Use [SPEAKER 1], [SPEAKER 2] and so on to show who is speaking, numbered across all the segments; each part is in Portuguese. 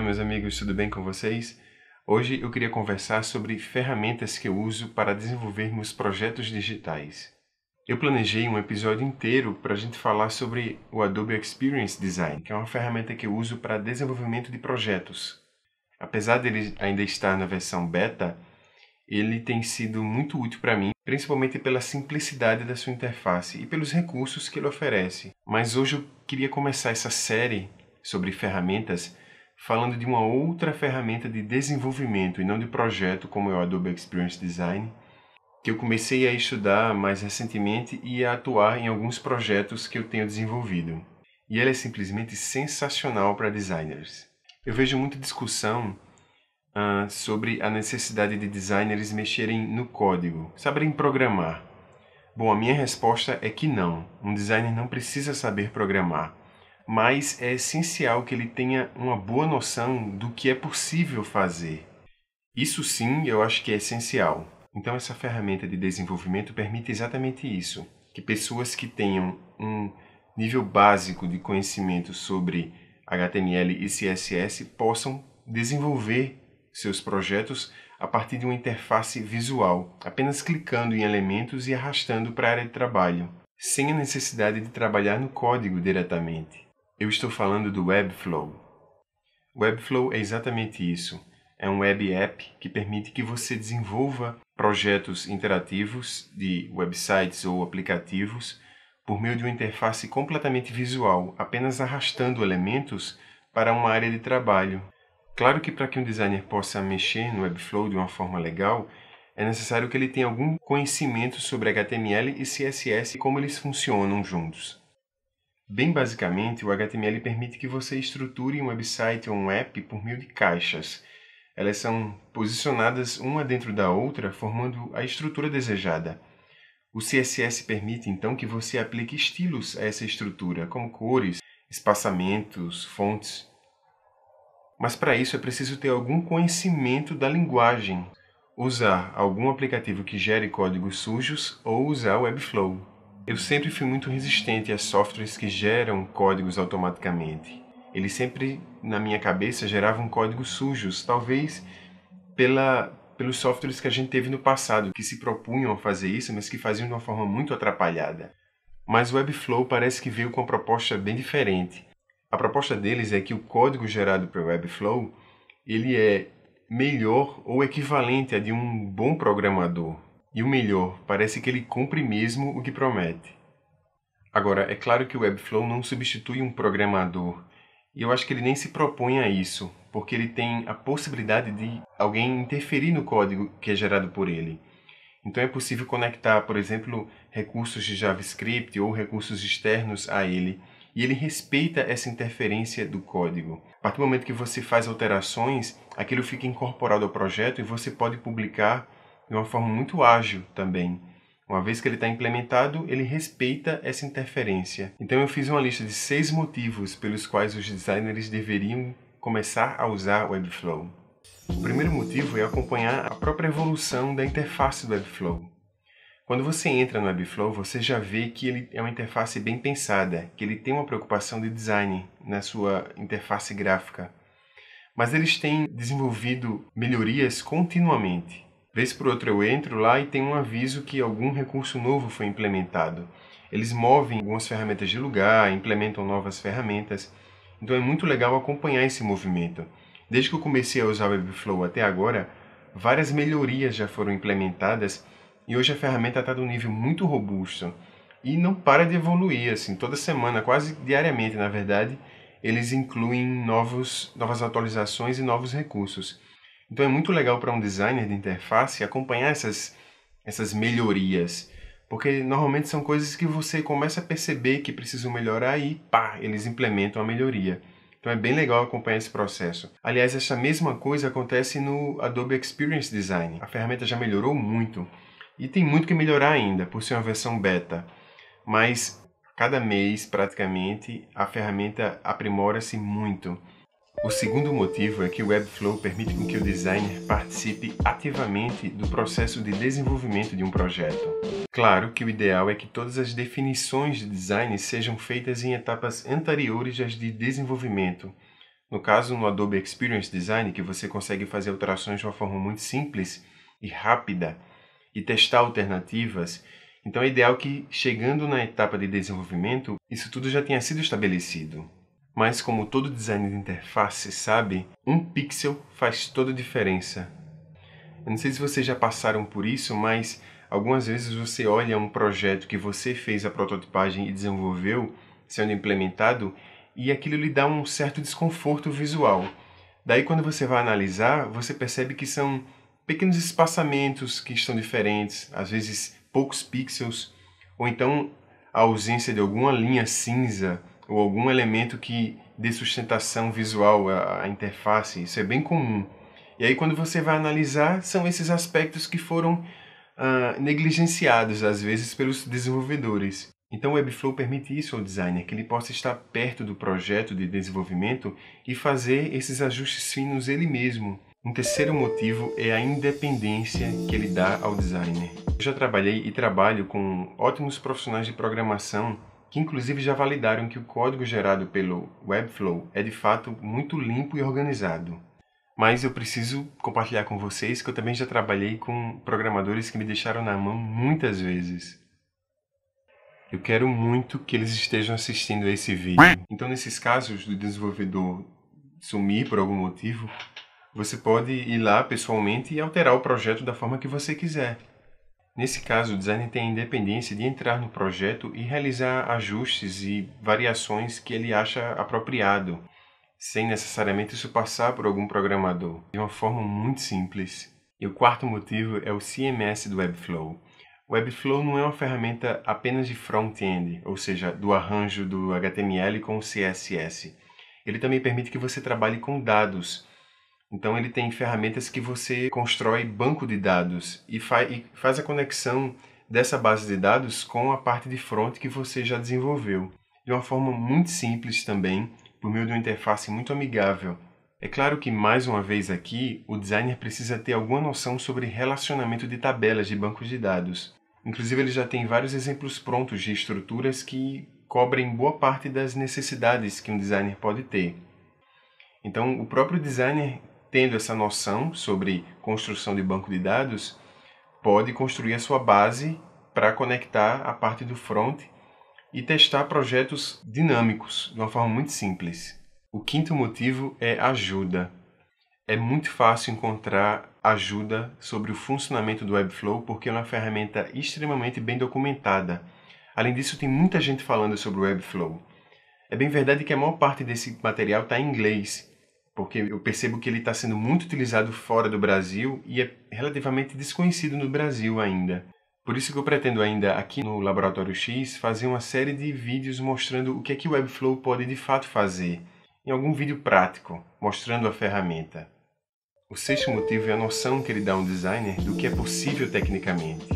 [SPEAKER 1] Olá, meus amigos, tudo bem com vocês? Hoje eu queria conversar sobre ferramentas que eu uso para desenvolvermos projetos digitais. Eu planejei um episódio inteiro para a gente falar sobre o Adobe Experience Design, que é uma ferramenta que eu uso para desenvolvimento de projetos. Apesar dele ainda estar na versão beta, ele tem sido muito útil para mim, principalmente pela simplicidade da sua interface e pelos recursos que ele oferece. Mas hoje eu queria começar essa série sobre ferramentas falando de uma outra ferramenta de desenvolvimento e não de projeto, como é o Adobe Experience Design, que eu comecei a estudar mais recentemente e a atuar em alguns projetos que eu tenho desenvolvido. E ela é simplesmente sensacional para designers. Eu vejo muita discussão ah, sobre a necessidade de designers mexerem no código, saberem programar. Bom, a minha resposta é que não. Um designer não precisa saber programar mas é essencial que ele tenha uma boa noção do que é possível fazer. Isso sim, eu acho que é essencial. Então essa ferramenta de desenvolvimento permite exatamente isso, que pessoas que tenham um nível básico de conhecimento sobre HTML e CSS possam desenvolver seus projetos a partir de uma interface visual, apenas clicando em elementos e arrastando para a área de trabalho, sem a necessidade de trabalhar no código diretamente. Eu estou falando do Webflow. Webflow é exatamente isso. É um web app que permite que você desenvolva projetos interativos de websites ou aplicativos por meio de uma interface completamente visual, apenas arrastando elementos para uma área de trabalho. Claro que para que um designer possa mexer no Webflow de uma forma legal, é necessário que ele tenha algum conhecimento sobre HTML e CSS e como eles funcionam juntos. Bem basicamente, o HTML permite que você estruture um website ou um app por meio de caixas. Elas são posicionadas uma dentro da outra, formando a estrutura desejada. O CSS permite então que você aplique estilos a essa estrutura, como cores, espaçamentos, fontes. Mas para isso é preciso ter algum conhecimento da linguagem, usar algum aplicativo que gere códigos sujos ou usar o Webflow. Eu sempre fui muito resistente a softwares que geram códigos automaticamente. Ele sempre, na minha cabeça, geravam códigos sujos, talvez pela, pelos softwares que a gente teve no passado, que se propunham a fazer isso, mas que faziam de uma forma muito atrapalhada. Mas o Webflow parece que veio com uma proposta bem diferente. A proposta deles é que o código gerado pelo Webflow ele é melhor ou equivalente a de um bom programador, e o melhor, parece que ele cumpre mesmo o que promete. Agora, é claro que o Webflow não substitui um programador, e eu acho que ele nem se propõe a isso, porque ele tem a possibilidade de alguém interferir no código que é gerado por ele. Então é possível conectar, por exemplo, recursos de JavaScript ou recursos externos a ele, e ele respeita essa interferência do código. A partir do momento que você faz alterações, aquilo fica incorporado ao projeto e você pode publicar de uma forma muito ágil também. Uma vez que ele está implementado, ele respeita essa interferência. Então eu fiz uma lista de seis motivos pelos quais os designers deveriam começar a usar o Webflow. O primeiro motivo é acompanhar a própria evolução da interface do Webflow. Quando você entra no Webflow, você já vê que ele é uma interface bem pensada, que ele tem uma preocupação de design na sua interface gráfica. Mas eles têm desenvolvido melhorias continuamente. Vez por outra eu entro lá e tem um aviso que algum recurso novo foi implementado. Eles movem algumas ferramentas de lugar, implementam novas ferramentas. Então é muito legal acompanhar esse movimento. Desde que eu comecei a usar o Webflow até agora, várias melhorias já foram implementadas e hoje a ferramenta está de um nível muito robusto e não para de evoluir assim toda semana quase diariamente na verdade eles incluem novos novas atualizações e novos recursos então é muito legal para um designer de interface acompanhar essas, essas melhorias, porque normalmente são coisas que você começa a perceber que precisam melhorar e pá, eles implementam a melhoria. Então é bem legal acompanhar esse processo. Aliás, essa mesma coisa acontece no Adobe Experience Design. A ferramenta já melhorou muito e tem muito que melhorar ainda, por ser uma versão beta. Mas cada mês, praticamente, a ferramenta aprimora-se muito. O segundo motivo é que o Webflow permite com que o designer participe ativamente do processo de desenvolvimento de um projeto. Claro que o ideal é que todas as definições de design sejam feitas em etapas anteriores às de desenvolvimento. No caso, no Adobe Experience Design, que você consegue fazer alterações de uma forma muito simples e rápida e testar alternativas, então é ideal que, chegando na etapa de desenvolvimento, isso tudo já tenha sido estabelecido. Mas como todo design de interface sabe, um pixel faz toda a diferença. Eu não sei se vocês já passaram por isso, mas algumas vezes você olha um projeto que você fez a prototipagem e desenvolveu, sendo implementado, e aquilo lhe dá um certo desconforto visual. Daí quando você vai analisar, você percebe que são pequenos espaçamentos que estão diferentes, às vezes poucos pixels, ou então a ausência de alguma linha cinza ou algum elemento que dê sustentação visual à, interface. Isso é bem comum. E aí, quando você vai analisar, são esses aspectos que foram ah, negligenciados, às vezes, pelos desenvolvedores. Então, o Webflow permite isso ao designer, que ele possa estar perto do projeto de desenvolvimento e fazer esses ajustes finos ele mesmo. Um terceiro motivo é a independência que ele dá ao designer. Eu já trabalhei e trabalho com ótimos profissionais de programação que inclusive já validaram que o código gerado pelo Webflow é de fato muito limpo e organizado. Mas eu preciso compartilhar com vocês que eu também já trabalhei com programadores que me deixaram na mão muitas vezes. Eu quero muito que eles estejam assistindo a esse vídeo. Então, nesses casos do desenvolvedor sumir por algum motivo, você pode ir lá pessoalmente e alterar o projeto da forma que você quiser. Nesse caso, o designer tem a independência de entrar no projeto e realizar ajustes e variações que ele acha apropriado, sem necessariamente isso passar por algum programador, de uma forma muito simples. E o quarto motivo é o CMS do Webflow. O Webflow não é uma ferramenta apenas de front-end, ou seja, do arranjo do HTML com o CSS. Ele também permite que você trabalhe com dados, então ele tem ferramentas que você constrói banco de dados e, fa e faz a conexão dessa base de dados com a parte de front que você já desenvolveu. De uma forma muito simples também, por meio de uma interface muito amigável. É claro que, mais uma vez aqui, o designer precisa ter alguma noção sobre relacionamento de tabelas de bancos de dados. Inclusive, ele já tem vários exemplos prontos de estruturas que cobrem boa parte das necessidades que um designer pode ter. Então, o próprio designer tendo essa noção sobre construção de banco de dados, pode construir a sua base para conectar a parte do front e testar projetos dinâmicos de uma forma muito simples. O quinto motivo é ajuda. É muito fácil encontrar ajuda sobre o funcionamento do Webflow porque é uma ferramenta extremamente bem documentada. Além disso, tem muita gente falando sobre o Webflow. É bem verdade que a maior parte desse material está em inglês, porque eu percebo que ele está sendo muito utilizado fora do Brasil e é relativamente desconhecido no Brasil ainda. Por isso que eu pretendo ainda aqui no Laboratório X fazer uma série de vídeos mostrando o que é que o Webflow pode de fato fazer, em algum vídeo prático, mostrando a ferramenta. O sexto motivo é a noção que ele dá a um designer do que é possível tecnicamente.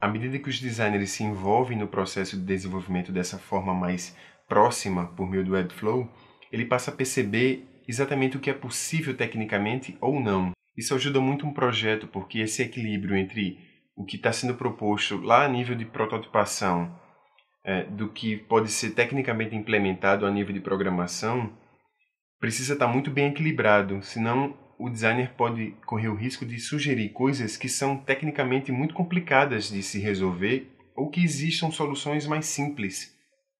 [SPEAKER 1] À medida que os designers se envolvem no processo de desenvolvimento dessa forma mais próxima por meio do Webflow, ele passa a perceber exatamente o que é possível tecnicamente ou não. Isso ajuda muito um projeto, porque esse equilíbrio entre o que está sendo proposto lá a nível de prototipação é, do que pode ser tecnicamente implementado a nível de programação precisa estar tá muito bem equilibrado, senão o designer pode correr o risco de sugerir coisas que são tecnicamente muito complicadas de se resolver ou que existam soluções mais simples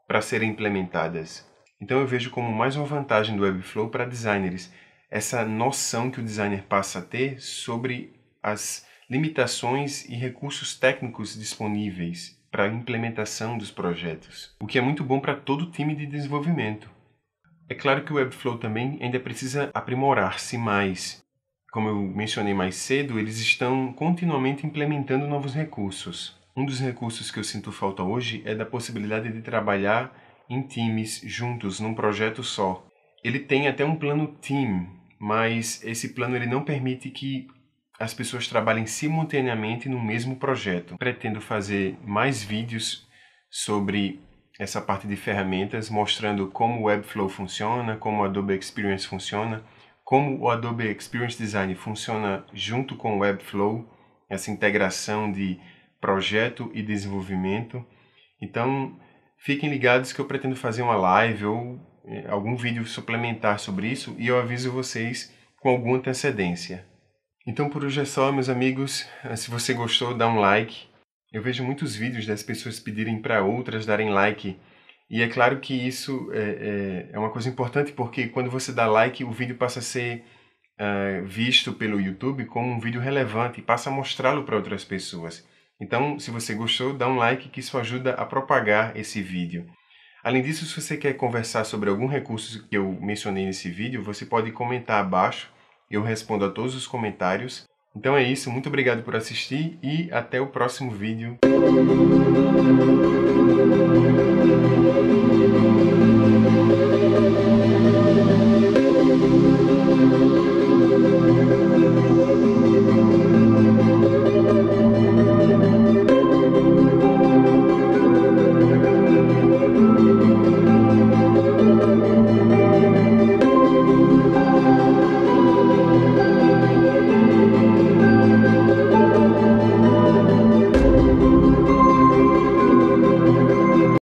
[SPEAKER 1] para serem implementadas. Então eu vejo como mais uma vantagem do Webflow para designers, essa noção que o designer passa a ter sobre as limitações e recursos técnicos disponíveis para a implementação dos projetos, o que é muito bom para todo time de desenvolvimento. É claro que o Webflow também ainda precisa aprimorar-se mais. Como eu mencionei mais cedo, eles estão continuamente implementando novos recursos. Um dos recursos que eu sinto falta hoje é da possibilidade de trabalhar em times juntos num projeto só. Ele tem até um plano team, mas esse plano ele não permite que as pessoas trabalhem simultaneamente no mesmo projeto. Pretendo fazer mais vídeos sobre essa parte de ferramentas, mostrando como o Webflow funciona, como o Adobe Experience funciona, como o Adobe Experience Design funciona junto com o Webflow, essa integração de projeto e desenvolvimento. Então, fiquem ligados que eu pretendo fazer uma live ou eh, algum vídeo suplementar sobre isso e eu aviso vocês com alguma antecedência. Então por hoje é só, meus amigos. Ah, se você gostou, dá um like. Eu vejo muitos vídeos das pessoas pedirem para outras darem like. E é claro que isso é, é, é, uma coisa importante porque quando você dá like, o vídeo passa a ser uh, visto pelo YouTube como um vídeo relevante e passa a mostrá-lo para outras pessoas. Então, se você gostou, dá um like que isso ajuda a propagar esse vídeo. Além disso, se você quer conversar sobre algum recurso que eu mencionei nesse vídeo, você pode comentar abaixo, eu respondo a todos os comentários. Então é isso, muito obrigado por assistir e até o próximo vídeo.